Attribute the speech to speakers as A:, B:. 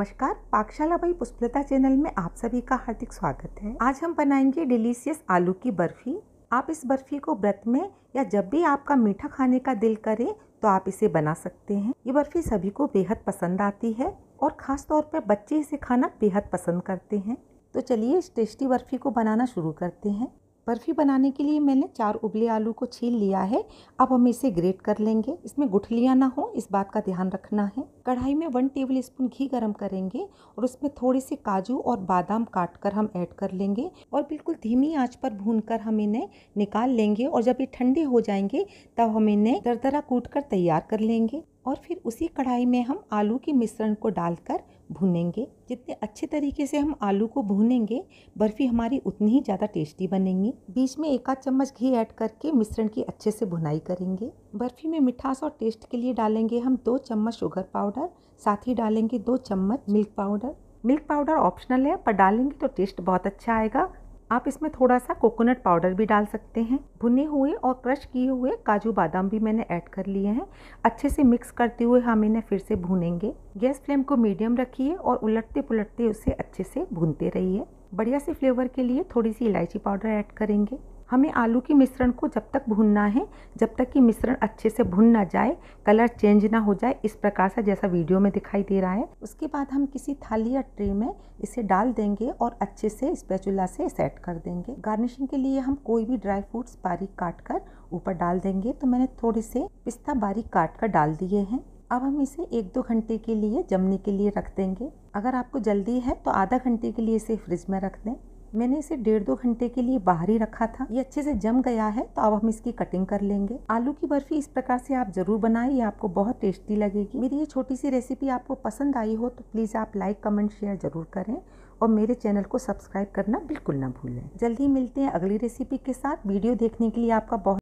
A: नमस्कार पाकशाला भाई पुष्पलता चैनल में आप सभी का हार्दिक स्वागत है आज हम बनाएंगे डिलीशियस आलू की बर्फी आप इस बर्फी को व्रत में या जब भी आपका मीठा खाने का दिल करे तो आप इसे बना सकते हैं ये बर्फी सभी को बेहद पसंद आती है और ख़ास तौर पर बच्चे इसे खाना बेहद पसंद करते हैं तो चलिए इस टेस्टी बर्फी को बनाना शुरू करते हैं बर्फ़ी बनाने के लिए मैंने चार उबले आलू को छील लिया है अब हम इसे ग्रेट कर लेंगे इसमें गुठलियाँ ना हो इस बात का ध्यान रखना है कढ़ाई में वन टेबल स्पून घी गर्म करेंगे और उसमें थोड़े से काजू और बादाम काट कर हम ऐड कर लेंगे और बिल्कुल धीमी आंच पर भून कर हम इन्हें निकाल लेंगे और जब ये ठंडे हो जाएंगे तब हम इन्हें दरदरा कूट कर तैयार कर लेंगे और फिर उसी कढ़ाई में हम आलू के मिश्रण को डालकर भूनेंगे जितने अच्छे तरीके से हम आलू को भूनेंगे बर्फ़ी हमारी उतनी ही ज़्यादा टेस्टी बनेंगी बीच में एक आध चम्मच घी ऐड करके मिश्रण की अच्छे से भुनाई करेंगे बर्फ़ी में मिठास और टेस्ट के लिए डालेंगे हम दो चम्मच शुगर पाउडर साथ ही डालेंगे दो चम्मच milk powder milk powder optional है पर डालेंगे तो टेस्ट बहुत अच्छा आएगा आप इसमें थोड़ा सा कोकोनट पाउडर भी डाल सकते हैं भुने हुए और क्रश किए हुए काजू बादाम भी मैंने ऐड कर लिए हैं अच्छे से मिक्स करते हुए हम इन्हें फिर से भूनेंगे गैस फ्लेम को मीडियम रखिए और उलटते पुलटते उसे अच्छे से भूनते रहिए बढ़िया से फ्लेवर के लिए थोड़ी सी इलायची पाउडर ऐड करेंगे हमें आलू की मिश्रण को जब तक भूनना है जब तक कि मिश्रण अच्छे से भुन ना जाए कलर चेंज ना हो जाए इस प्रकार से जैसा वीडियो में दिखाई दे रहा है उसके बाद हम किसी थाली या ट्रे में इसे डाल देंगे और अच्छे से स्पैचुला से सेट कर देंगे गार्निशिंग के लिए हम कोई भी ड्राई फ्रूट्स बारीक काट कर ऊपर डाल देंगे तो मैंने थोड़े से पिस्ता बारीक काट कर डाल दिए हैं अब हम इसे एक दो घंटे के लिए जमने के लिए रख देंगे अगर आपको जल्दी है तो आधा घंटे के लिए इसे फ्रिज में रख दें मैंने इसे डेढ़ दो घंटे के लिए बाहर ही रखा था ये अच्छे से जम गया है तो अब हम इसकी कटिंग कर लेंगे आलू की बर्फी इस प्रकार से आप जरूर बनाएं ये आपको बहुत टेस्टी लगेगी मेरी ये छोटी सी रेसिपी आपको पसंद आई हो तो प्लीज़ आप लाइक कमेंट शेयर जरूर करें और मेरे चैनल को सब्सक्राइब करना बिल्कुल ना भूलें जल्दी मिलते हैं अगली रेसिपी के साथ वीडियो देखने के लिए आपका बहुत